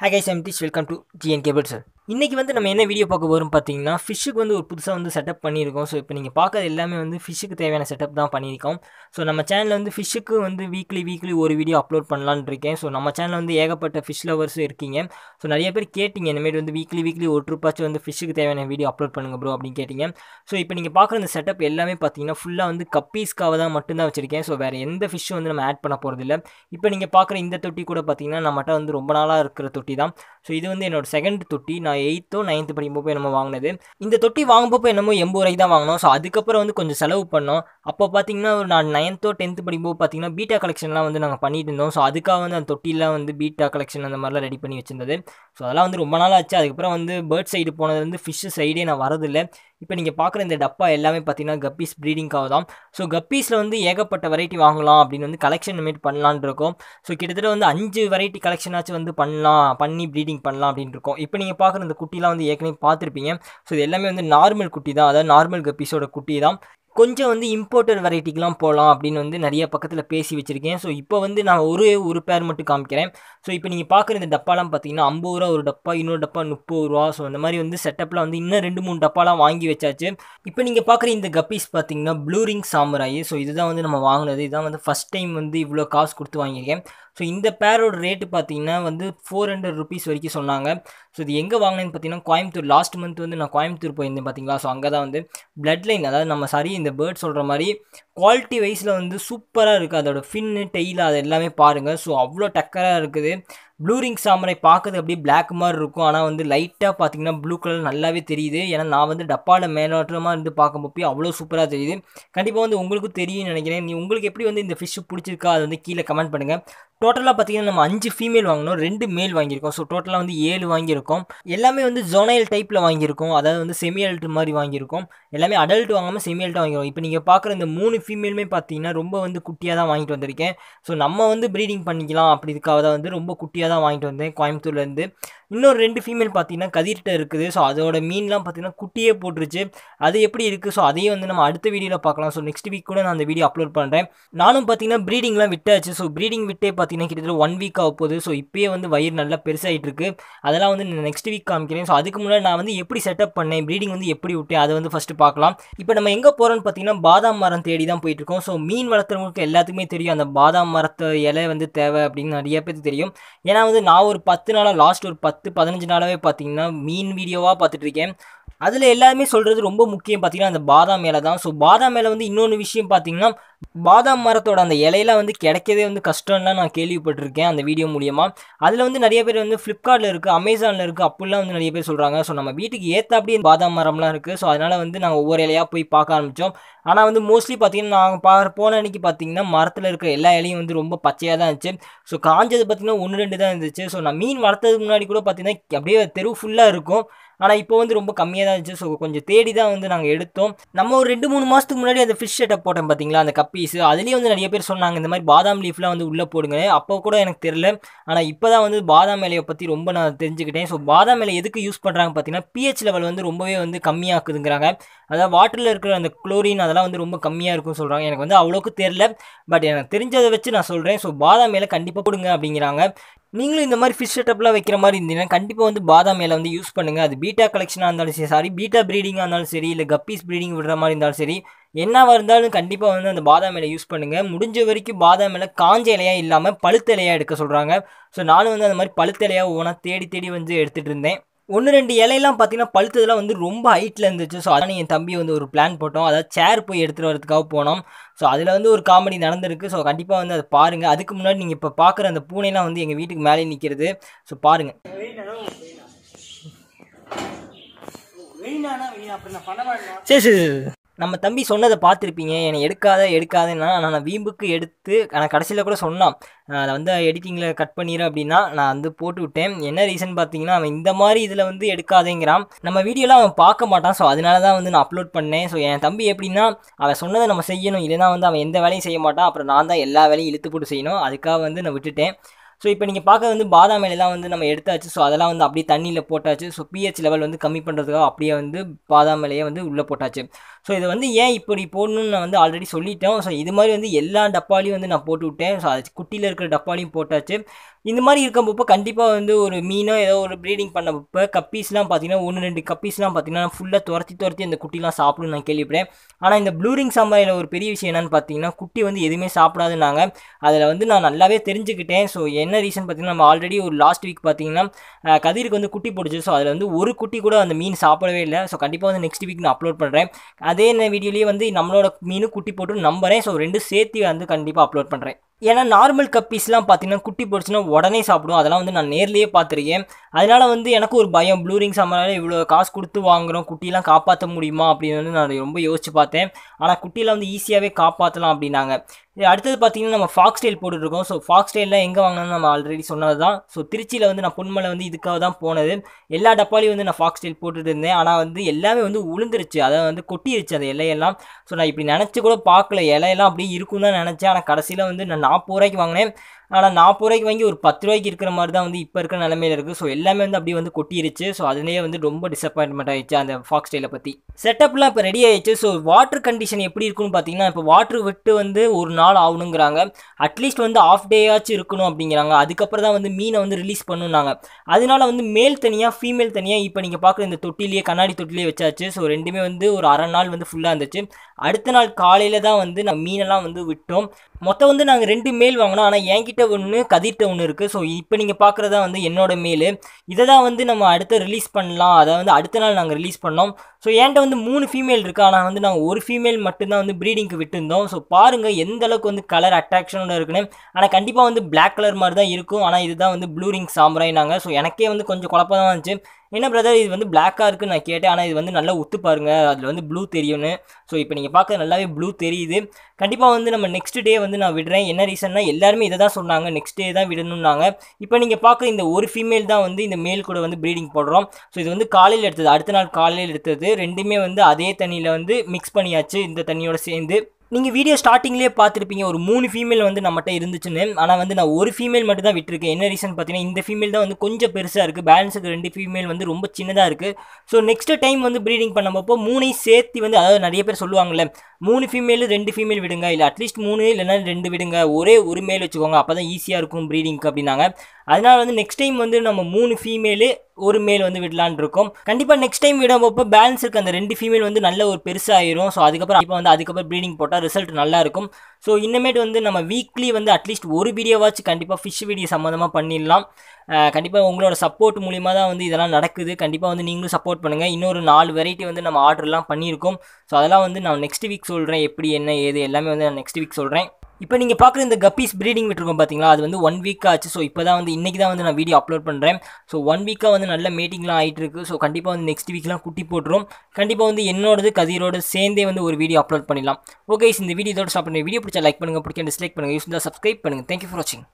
Hi guys, I'm Tish. Welcome to GN Cable Sir. இன்றைக்கி வந்து நம்ம என்ன வீடியோ பார்க்க வரும் பார்த்தீங்கன்னா ஃபிஷ்ஷுக்கு வந்து ஒரு புதுசாக வந்து செட்டப் பண்ணியிருக்கோம் ஸோ இப்போ நீங்கள் பார்க்குறது எல்லாமே வந்து ஃபிஷ்ஷுக்கு தேவையான செட்டப் தான் பண்ணியிருக்கோம் ஸோ நம்ம சேனலில் வந்து ஃபிஷ்ஷுக்கு வந்து வீக்லி வீக்லி ஒரு வீடியோ அப்லோட் பண்ணலான் இருக்கேன் ஸோ நம்ம சேனலில் வந்து ஏகப்பட்ட ஃபிஷ் லவர்ஸும் இருக்கீங்க ஸோ நிறைய பேர் கேட்டிங்க இந்தமாரி வந்து வீக்லி வீக்லி ஒரு ட்ரூப்பாச்சும் வந்து ஃபிஷ்ஷுக்கு தேவையான வீடியோ அப்லோட் பண்ணுங்க ப்ரோ அப்படின்னு கேட்டிங்க ஸோ இப்போ நீங்கள் பார்க்குற இந்த செட்டப் எல்லாமே பார்த்தீங்கன்னா ஃபுல்லாக வந்து கப்பீஸ்க்காக தான் மட்டும்தான் வச்சுருக்கேன் ஸோ வேறு எந்த ஃபிஷ்ஷும் வந்து நம்ம ஆட் பண்ண போகிறதில்ல இப்போ நீங்கள் பார்க்குற இந்த தொட்டி கூட பார்த்தீங்கன்னா நம்மகிட்ட வந்து ரொம்ப நாளாக இருக்கிற தொட்டி தான் ஸோ இது வந்து என்னோடய செகண்ட் தொட்டி நான் நான் எயித்தோ நைன்த்து படிக்கும்போது என்னமோ வாங்கினது இந்த தொட்டி வாங்கும்போது என்னமோ எண்பது ரூபாய்க்கு தான் வாங்கினோம் ஸோ அதுக்கப்புறம் வந்து கொஞ்சம் செலவு பண்ணோம் அப்போ பார்த்தீங்கன்னா ஒரு நான் நைன்த்தோ டென்த்து படிக்கும்போது பார்த்தீங்கன்னா பீட்டா கலெக்ஷன்லாம் வந்து நாங்கள் பண்ணிட்டு இருந்தோம் ஸோ அதுக்காக வந்து அந்த தொட்டிலாம் வந்து பீட்டா கலெக்ஷன் அந்த மாதிரிலாம் ரெடி பண்ணி வச்சிருந்தது ஸோ அதெல்லாம் வந்து ரொம்ப நாள் ஆச்சு அதுக்கப்புறம் வந்து பேர்ட் சைடு போனது வந்து ஃபிஷ் சைடே நான் வரதில்லை இப்போ நீங்கள் பார்க்குற இந்த டப்பா எல்லாமே பார்த்தீங்கன்னா கப்பீஸ் ப்ரீடிங்காக தான் ஸோ கப்பீஸில் வந்து ஏகப்பட்ட வெரைட்டி வாங்கலாம் அப்படின்னு வந்து கலெக்ஷன் மேட் பண்ணலான் இருக்கோம் ஸோ கிட்டத்தட்ட வந்து அஞ்சு வெரைட்டி கலெக்ஷனாச்சும் வந்து பண்ணலாம் பண்ணி ப்ரீடிங் பண்ணலாம் அப்படின்னு இருக்கும் இப்போ நீங்கள் பார்க்குற இந்த குட்டிலாம் வந்து ஏற்கனவே பார்த்துருப்பீங்க ஸோ இது எல்லாமே வந்து நார்மல் குட்டி தான் அதாவது நார்மல் கப்பீஸோட குட்டி தான் கொஞ்சம் வந்து இம்போர்ட்டட் வெரைட்டிக்கெலாம் போகலாம் அப்படின்னு வந்து நிறைய பக்கத்தில் பேசி வச்சுருக்கேன் ஸோ இப்போ வந்து நான் ஒரே ஒரு பேர் மட்டும் காமிக்கிறேன் ஸோ இப்போ நீங்கள் பார்க்குற இந்த டப்பாலாம் பார்த்தீங்கன்னா ஐம்பது ரூபா ஒரு டப்பா இன்னொரு டப்பா முப்பது ரூபா ஸோ அந்த மாதிரி வந்து செட்டப்பில் வந்து இன்னும் ரெண்டு மூணு டப்பாலாம் வாங்கி வச்சாச்சு இப்போ நீங்கள் பார்க்குற இந்த கப்பீஸ் பார்த்தீங்கன்னா ப்ளூரிங் சாம்பராயி சாமராயி ஸோ இதுதான் வந்து நம்ம வாங்கினது இதுதான் வந்து ஃபஸ்ட் டைம் வந்து இவ்வளோ காசு கொடுத்து வாங்கியிருக்கேன் ஸோ இந்த பேரோட ரேட்டு பார்த்தீங்கன்னா வந்து ஃபோர் ஹண்ட்ரட் ருபீஸ் வரைக்கும் சொன்னாங்க ஸோ இது எங்கே வாங்கினேன்னு பார்த்தீங்கன்னா கோயம்புத்தூர் லாஸ்ட் மந்த் வந்து நான் கோயம்புத்தூர் போயிருந்தேன் பார்த்தீங்களா ஸோ அங்கே தான் வந்து பிளட் லைன் அதாவது நம்ம சரி இந்த பேர்ட் சொல்கிற மாதிரி குவாலிட்டி வைஸில் வந்து சூப்பராக இருக்குது அதோட ஃபின்னு டெய்லாக அது எல்லாமே பாருங்கள் ஸோ அவ்வளோ டக்கராக இருக்குது ப்ளூ ரிங் சாமரை பார்க்குறது அப்படியே பிளாக் மாதிரி இருக்கும் ஆனால் வந்து லைட்டாக பார்த்தீங்கன்னா ப்ளூ கலர் நல்லாவே தெரியுது ஏன்னா நான் வந்து டப்பாவில் மேலோட்டமாக இருந்து பார்க்கும்போது அவ்வளோ சூப்பராக தெரியுது கண்டிப்பாக வந்து உங்களுக்கும் தெரியும்னு நினைக்கிறேன் நீ உங்களுக்கு எப்படி வந்து இந்த ஃபிஷ்ஷு பிடிச்சிருக்கா அது வந்து கீழே கமெண்ட் பண்ணுங்கள் டோட்டலாக பார்த்தீங்கன்னா நம்ம அஞ்சு ஃபீமேல் வாங்கினோம் ரெண்டு மேல் வாங்கியிருக்கோம் ஸோ டோட்டலாக வந்து ஏழு வாங்கியிருக்கோம் எல்லாமே வந்து ஜோனைல் டைப்பில் வாங்கியிருக்கோம் அதாவது வந்து செமி அடல்ட் மாதிரி வாங்கியிருக்கோம் எல்லாமே அடல்ட் வாங்காமல் செமி அல்ட்டாக வாங்கிருக்கோம் இப்போ நீங்கள் பார்க்குற இந்த மூணு ஃபீமேலுமே பார்த்தீங்கன்னா ரொம்ப வந்து குட்டியாக தான் வாங்கிட்டு வந்திருக்கேன் ஸோ நம்ம வந்து ப்ரீடிங் பண்ணிக்கலாம் அப்படி இதுக்காக தான் வந்து ரொம்ப குட்டியாக தான் வாங்கிட்டு வந்தேன் கோயம்புத்தூர்லேருந்து இன்னொரு ரெண்டு ஃபீமேல் பார்த்தீங்கன்னா கதிர்கிட்ட இருக்குது ஸோ அதோட மீன்லாம் பார்த்தீங்கன்னா குட்டியே போட்டுருச்சு அது எப்படி இருக்குது ஸோ அதையும் வந்து நம்ம அடுத்த வீடியோவில் பார்க்கலாம் ஸோ நெக்ஸ்ட் வீக் கூட நான் அந்த வீடியோ அப்லோட் பண்ணுறேன் நானும் பார்த்தீங்கன்னா ப்ரீடிங்லாம் விட்டாச்சு ஸோ ப்ரீடிங் விட்டே பார்த்தீங்கன்னா கிட்டத்தட்ட ஒன் வீக் ஆக போகுது ஸோ இப்போயே வந்து வயிறு நல்லா பெருசாகிட்டு இருக்கு அதெல்லாம் வந்து நான் நெக்ஸ்ட் வீக் காமிக்கிறேன் ஸோ அதுக்கு முன்னாடி நான் வந்து எப்படி செட்டப் பண்ணேன் ப்ரீடிங் வந்து எப்படி விட்டேன் அதை வந்து ஃபஸ்ட்டு பார்க்கலாம் இப்போ நம்ம எங்கே போகிறோன்னு பார்த்தீங்கன்னா பாதாம் மரம் தேடி தான் போயிட்டுருக்கோம் ஸோ மீன் வளர்த்துறவங்களுக்கு எல்லாத்துக்குமே தெரியும் அந்த பாதாம் மரத்தை இலை வந்து தேவை அப்படின்னு நிறைய பேருக்கு தெரியும் ஏன்னா வந்து நான் ஒரு பத்து நாளாக லாஸ்ட் ஒரு பத்து பத்து பதினஞ்சு நாளாகவே பார்த்தீங்கன்னா மீன் வீடியோவாக பார்த்துட்ருக்கேன் அதில் எல்லாருமே சொல்கிறது ரொம்ப முக்கியம் பார்த்திங்கன்னா அந்த பாதாம் இலை தான் ஸோ பாதாம் இலை வந்து இன்னொன்று விஷயம் பார்த்தீங்கன்னா பாதாம் மரத்தோட அந்த இலையெல்லாம் வந்து கிடைக்கவே வந்து கஷ்டம்லாம் நான் கேள்விப்பட்டிருக்கேன் அந்த வீடியோ மூலியமாக அதில் வந்து நிறைய பேர் வந்து ஃப்ளிப்கார்ட்டில் இருக்குது அமேசானில் இருக்குது அப்படிலாம் வந்து நிறைய பேர் சொல்கிறாங்க ஸோ நம்ம வீட்டுக்கு அப்படியே பாதாம் மரம்லாம் இருக்குது ஸோ அதனால் வந்து நாங்கள் ஒவ்வொரு இலையாக போய் பார்க்க ஆரம்பித்தோம் ஆனால் வந்து மோஸ்ட்லி பார்த்திங்கன்னா நாங்கள் பார்க்க போன அன்றைக்கி பார்த்திங்கன்னா மரத்தில் இருக்கிற எல்லா இலையும் வந்து ரொம்ப பச்சையாக தான் இருந்துச்சு ஸோ காஞ்சது பார்த்திங்கன்னா ஒன்று ரெண்டு தான் இருந்துச்சு ஸோ நான் மீன் வளர்த்ததுக்கு முன்னாடி கூட பார்த்திங்கன்னா அப்படியே தெரு ஃபுல்லாக இருக்கும் ஆனால் இப்போ வந்து ரொம்ப கம்மியாக தான் இருந்துச்சு ஸோ கொஞ்சம் தேடி தான் வந்து நாங்கள் எடுத்தோம் நம்ம ஒரு ரெண்டு மூணு மாதத்துக்கு முன்னாடி அந்த ஃபிஷ் செட்டப் போட்டோம் பார்த்தீங்களா அந்த கப்பீஸ் அதுலேயும் வந்து நிறைய பேர் சொன்னாங்க இந்த மாதிரி பாதாம் லீஃப்லாம் வந்து உள்ளே போடுங்க அப்போ கூட எனக்கு தெரில ஆனால் இப்போ தான் வந்து பாதாம் இலையை பற்றி ரொம்ப நான் தெரிஞ்சுக்கிட்டேன் ஸோ பாதாம் இலை எதுக்கு யூஸ் பண்ணுறாங்க பார்த்தீங்கன்னா பிஹெச் லெவல் வந்து ரொம்பவே வந்து கம்மியாக்குதுங்கிறாங்க அதாவது வாட்டரில் இருக்கிற அந்த குளோரின் அதெல்லாம் வந்து ரொம்ப கம்மியாக இருக்கும்னு சொல்கிறாங்க எனக்கு வந்து அவ்வளோக்கு தெரில பட் எனக்கு தெரிஞ்சதை வச்சு நான் சொல்கிறேன் ஸோ பாதாம் இலை கண்டிப்பாக கொடுங்க அப்படிங்கிறாங்க நீங்களும் இந்த மாதிரி ஃபிஷ் செட்டப்லாம் வைக்கிற மாதிரி இருந்தீங்கன்னா கண்டிப்பாக வந்து பாதாம் இலை வந்து யூஸ் பண்ணுங்கள் அது பீட்டா கலெக்ஷனாக இருந்தாலும் சரி சாரி பீட்டா ப்ரீடிங்காக இருந்தாலும் சரி இல்லை கப்பீஸ் ப்ரீடிங் விடுற மாதிரி இருந்தாலும் சரி என்ன இருந்தாலும் கண்டிப்பாக வந்து அந்த பாதாம் இலை யூஸ் பண்ணுங்கள் முடிஞ்ச வரைக்கும் பாதாம் இலை காஞ்ச இலையாக இல்லாமல் பழுத்த இலையாக எடுக்க சொல்கிறாங்க ஸோ நானும் வந்து அந்த மாதிரி பழுத்த இலையாக ஒவ்வொன்றா தேடி தேடி வந்து எடுத்துகிட்டு இருந்தேன் ஒன்று ரெண்டு இலையெல்லாம் பார்த்தீங்கன்னா பழுத்ததெல்லாம் வந்து ரொம்ப ஹைட்டில் இருந்துச்சு ஸோ அதான் என் தம்பி வந்து ஒரு பிளான் போட்டோம் அதாவது சேர் போய் எடுத்துகிட்டு வரதுக்காக போனோம் ஸோ அதில் வந்து ஒரு காமெடி நடந்திருக்கு ஸோ கண்டிப்பாக வந்து அதை பாருங்கள் அதுக்கு முன்னாடி நீங்கள் இப்போ பார்க்குற அந்த பூனைலாம் வந்து எங்கள் வீட்டுக்கு மேலே நிற்கிறது ஸோ பாருங்கள் சரி சரி சரி நம்ம தம்பி சொன்னதை பார்த்துருப்பீங்க என்னை எடுக்காத எடுக்காதேன்னா நான் வீம்புக்கு எடுத்து நான் கடைசியில் கூட சொன்னான் அதை வந்து எடிட்டிங்கில் கட் பண்ணிடுறேன் அப்படின்னா நான் வந்து போட்டு விட்டேன் என்ன ரீசன் பார்த்தீங்கன்னா அவன் இந்த மாதிரி இதில் வந்து எடுக்காதேங்கிறான் நம்ம வீடியோலாம் அவன் பார்க்க மாட்டான் ஸோ அதனால தான் வந்து நான் அப்லோட் பண்ணேன் ஸோ என் தம்பி எப்படின்னா அவன் சொன்னதை நம்ம செய்யணும் இல்லைனா வந்து அவன் எந்த வேலையும் செய்ய மாட்டான் அப்புறம் நான் தான் எல்லா வேலையும் இழுத்து போட்டு செய்யணும் அதுக்காக வந்து நான் விட்டுட்டேன் ஸோ இப்போ நீங்கள் பார்க்க வந்து பாதாம் இலையெல்லாம் வந்து நம்ம எடுத்தாச்சு ஸோ அதெல்லாம் வந்து அப்படியே தண்ணியில் போட்டாச்சு ஸோ பிஹெச் லெவல் வந்து கம்மி பண்ணுறதுக்காக அப்படியே வந்து பாதாம் இலையை வந்து உள்ளே போட்டாச்சு ஸோ இதை வந்து ஏன் இப்படி போடணும்னு நான் வந்து ஆல்ரெடி சொல்லிட்டேன் ஸோ இது மாதிரி வந்து எல்லா டப்பாலையும் வந்து நான் போட்டு விட்டேன் ஸோ அது குட்டியில் இருக்கிற டப்பாலையும் போட்டாச்சு இந்த மாதிரி இருக்கப்போ கண்டிப்பாக வந்து ஒரு மீனோ ஏதோ ஒரு ப்ரீடிங் பண்ணப்போ கப்பீஸ்லாம் பார்த்திங்கன்னா ஒன்று ரெண்டு கப்பீஸ்லாம் பார்த்தீங்கன்னா ஃபுல்லாக துரத்தி துரத்தி அந்த குட்டிலாம் சாப்பிடும் நான் கேள்விப்பட்டேன் ஆனால் இந்த ப்ளூரிங் சாம்பாரில் ஒரு பெரிய விஷயம் என்னென்னு பார்த்தீங்கன்னா குட்டி வந்து எதுவுமே சாப்பிடாதுன்னாங்க அதில் வந்து நான் நல்லாவே தெரிஞ்சுக்கிட்டேன் ஸோ என்ன ரீசன் பார்த்தீங்கன்னா நம்ம ஆல்ரெடி ஒரு லாஸ்ட் வீக் பார்த்தீங்கன்னா கதிருக்கு வந்து குட்டி போட்டுச்சு ஸோ அதில் வந்து ஒரு குட்டி கூட அந்த மீன் சாப்பிடவே இல்லை ஸோ கண்டிப்பாக வந்து நெக்ஸ்ட் வீக் நான் அப்லோட் பண்ணுறேன் அதே என்ன வீடியோலேயே வந்து நம்மளோட மீனும் குட்டி போட்டு நம்புறேன் ஸோ ரெண்டு சேர்த்து வந்து கண்டிப்பாக அப்லோட் பண்ணுறேன் ஏன்னா நார்மல் கப்பீஸ்லாம் பார்த்தீங்கன்னா குட்டி போடுச்சுன்னா உடனே சாப்பிடும் அதெல்லாம் வந்து நான் நேர்லேயே பார்த்துருக்கேன் அதனால் வந்து எனக்கு ஒரு பயம் ப்ளூரிங் ரிங் இவ்வளோ காசு கொடுத்து வாங்குகிறோம் குட்டிலாம் காப்பாற்ற முடியுமா அப்படின்னு வந்து நான் ரொம்ப யோசிச்சு பார்த்தேன் ஆனால் குட்டியெலாம் வந்து ஈஸியாகவே காப்பாற்றலாம் அப்படின்னாங்க அடுத்தது பார்த்தீங்கன்னா நம்ம ஃபாக்ஸ் டெயில் போட்டுருக்கோம் ஸோ ஃபாக்ஸ் டெயிலில் எங்கே வாங்கினோம்னு நம்ம ஆல்ரெடி சொன்னது தான் ஸோ திருச்சியில் வந்து நான் பொன்மலை வந்து இதுக்காக தான் போனது எல்லா டப்பாலையும் வந்து நான் ஃபாக்ஸ் டெயில் போட்டுட்டு இருந்தேன் ஆனால் வந்து எல்லாமே வந்து உளுந்துருச்சு அதை வந்து கொட்டிருச்சு அந்த இலையெல்லாம் ஸோ நான் இப்படி நினச்சி கூட பார்க்கல இலையெல்லாம் அப்படியே இருக்கும் தான் நினச்சேன் ஆனால் கடைசியில் வந்து நான் நாற்பது ரூபாய்க்கு வாங்கினேன் ஆனால் நாற்பது ரூபாய்க்கு வாங்கி ஒரு பத்து ரூபாய்க்கு இருக்கிற மாதிரி தான் வந்து இப்போ இருக்கிற நிலமையில இருக்குது ஸோ எல்லாமே வந்து அப்படியே வந்து கொட்டிருச்சு ஸோ அதுலேயே வந்து ரொம்ப டிசப்பாயின்மெண்ட் ஆயிடுச்சு அந்த ஃபாக்ஸ் டெயிலை பற்றி செட்டப்லாம் இப்போ ரெடி ஆயிடுச்சு ஸோ வாட்டர் கண்டிஷன் எப்படி இருக்குன்னு பார்த்தீங்கன்னா இப்போ வாட்டர் விட்டு வந்து ஒரு நாள் ஆகணுங்கிறாங்க அட்லீஸ்ட் வந்து ஆஃப் டேயாச்சும் இருக்கணும் அப்படிங்கிறாங்க அதுக்கப்புறம் தான் வந்து மீனை வந்து ரிலீஸ் பண்ணுனாங்க அதனால வந்து மேல் தனியாக ஃபீமேல் தனியாக இப்போ நீங்கள் பார்க்குற இந்த தொட்டிலேயே கண்ணாடி தொட்டிலேயே வச்சாச்சு ஸோ ரெண்டுமே வந்து ஒரு அரை நாள் வந்து ஃபுல்லாக இருந்துச்சு அடுத்த நாள் காலையில் தான் வந்து நான் மீனெல்லாம் வந்து விட்டோம் மொத்தம் வந்து நாங்கள் ரெண்டு மெயில் வாங்கினோம் ஆனால் என்கிட்ட ஒன்று கதிர்கிட்ட ஒன்று இருக்குது ஸோ இப்போ நீங்கள் பார்க்குறதா வந்து என்னோடய மெயில் இதை தான் வந்து நம்ம அடுத்த ரிலீஸ் பண்ணலாம் அதை வந்து அடுத்த நாள் நாங்கள் ரிலீஸ் பண்ணோம் ஸோ என்கிட்ட வந்து மூணு ஃபீமேல் இருக்குது ஆனால் வந்து நாங்கள் ஒரு ஃபீமேல் மட்டும்தான் வந்து ப்ரீடிங்க்கு விட்டுருந்தோம் ஸோ பாருங்கள் எந்த அளவுக்கு வந்து கலர் அட்ராக்ஷனோட இருக்குன்னு ஆனால் கண்டிப்பாக வந்து பிளாக் கலர் மாதிரி தான் இருக்கும் ஆனால் இதுதான் வந்து ப்ளூரிங் சாம்பராயினாங்க ஸோ எனக்கே வந்து கொஞ்சம் குழப்பம் தான் இருந்துச்சு என்ன பிரதர் இது வந்து பிளாக்காக இருக்குன்னு நான் கேட்டேன் ஆனால் இது வந்து நல்லா ஒத்து பாருங்கள் அதில் வந்து ப்ளூ தெரியும்னு ஸோ இப்போ நீங்கள் பார்க்க நல்லாவே ப்ளூ தெரியுது கண்டிப்பாக வந்து நம்ம நெக்ஸ்ட் டே வந்து நான் விடுறேன் என்ன ரீசன்னா எல்லாருமே இதை தான் சொன்னாங்க நெக்ஸ்ட் டே தான் விடணும்னாங்க இப்போ நீங்கள் பார்க்க இந்த ஒரு ஃபீமேல் தான் வந்து இந்த மேல் கூட வந்து ப்ரீடிங் போடுறோம் ஸோ இது வந்து காலையில் எடுத்தது அடுத்த நாள் காலையில் எடுத்தது ரெண்டுமே வந்து அதே தண்ணியில் வந்து மிக்ஸ் பண்ணியாச்சு இந்த தண்ணியோட சேர்ந்து நீங்கள் வீடியோ ஸ்டார்டிங்லேயே பார்த்துருப்பீங்க ஒரு மூணு ஃபீமேல் வந்து நம்மகிட்ட இருந்துச்சுன்னு ஆனால் வந்து நான் ஒரு ஃபீமேல் மட்டும் தான் விட்டுருக்கேன் என்ன ரீசன் பார்த்தீங்கன்னா இந்த ஃபீமேல் தான் வந்து கொஞ்சம் பெருசாக இருக்குது பேலன்ஸுக்கு ரெண்டு ஃபீமேல் வந்து ரொம்ப சின்னதாக இருக்குது ஸோ நெக்ஸ்ட் டைம் வந்து ப்ரீடிங் பண்ணப்போ மூணையும் சேர்த்து வந்து அதாவது நிறைய பேர் சொல்லுவாங்கள்ல மூணு ஃபீமேல் ரெண்டு ஃபீமேல் விடுங்க இல்லை அட்லீஸ்ட் மூணு இல்லைனா ரெண்டு விடுங்க ஒரே ஒரு மேல் வச்சுக்கோங்க அப்போ தான் ஈஸியாக இருக்கும் ப்ரீடிங்க்கு அப்படின்னாங்க அதனால் வந்து நெக்ஸ்ட் டைம் வந்து நம்ம மூணு ஃபீமேலு ஒரு மேல் வந்து விடலான் இருக்கும் கண்டிப்பாக நெக்ஸ்ட் டைம் விடும்போப்போ பேலன்ஸ் இருக்க அந்த ரெண்டு ஃபீமேல் வந்து நல்ல ஒரு பெருசாகிடும் ஸோ அதுக்கப்புறம் இப்போ வந்து அதுக்கப்புறம் ப்ரீடிங் போட்டால் ரிசல்ட் நல்லாயிருக்கும் ஸோ இனிமேட் வந்து நம்ம வீக்லி வந்து அட்லீஸ்ட் ஒரு வீடியோவாச்சும் கண்டிப்பாக ஃபிஷ் வீடியோ சம்மந்தமாக பண்ணிடலாம் கண்டிப்பாக உங்களோட சப்போர்ட் மூலிமா தான் வந்து இதெல்லாம் நடக்குது கண்டிப்பாக வந்து நீங்களும் சப்போர்ட் பண்ணுங்கள் இன்னொரு நாலு வெரைட்டி வந்து நம்ம ஆர்டர்லாம் பண்ணியிருக்கோம் ஸோ அதெல்லாம் வந்து நான் நெக்ஸ்ட் வீக் சொல்கிறேன் எப்படி என்ன ஏது எல்லாமே வந்து நான் நெக்ஸ்ட் வீக் சொல்கிறேன் இப்போ நீங்கள் பார்க்குற இந்த கப்பீஸ் ப்ரீடிங் விட்டுருக்கோம் பார்த்தீங்களா அது வந்து ஒன் வீக் ஆச்சு ஸோ இப்போ தான் வந்து இன்றைக்கி தான் வந்து நான் வீடியோ அப்லோட் பண்ணுறேன் ஸோ ஒன் வீக்காக வந்து நல்ல மீட்டிங்லாம் ஆகிட்டு ஸோ கண்டிப்பாக வந்து நெக்ஸ்ட் வீக்லாம் குட்டி போட்டுரும் கண்டிப்பாக வந்து என்னோடது கதிரோட சேர்ந்தே வந்து ஒரு வீடியோ அப்லோட் பண்ணிடலாம் ஓகே இந்த வீடியோ தோட்டம் ஸ்டாப் வீடியோ பிடிச்சா லைக் பண்ணுங்கள் பிடிக்கும் டிஸ்லைக் பண்ணுங்கள் யூஸ் இருந்தால் சப்ஸ்கிரைப் பண்ணுங்கள் தேங்க்யூ ஃபார் வாட்சிங்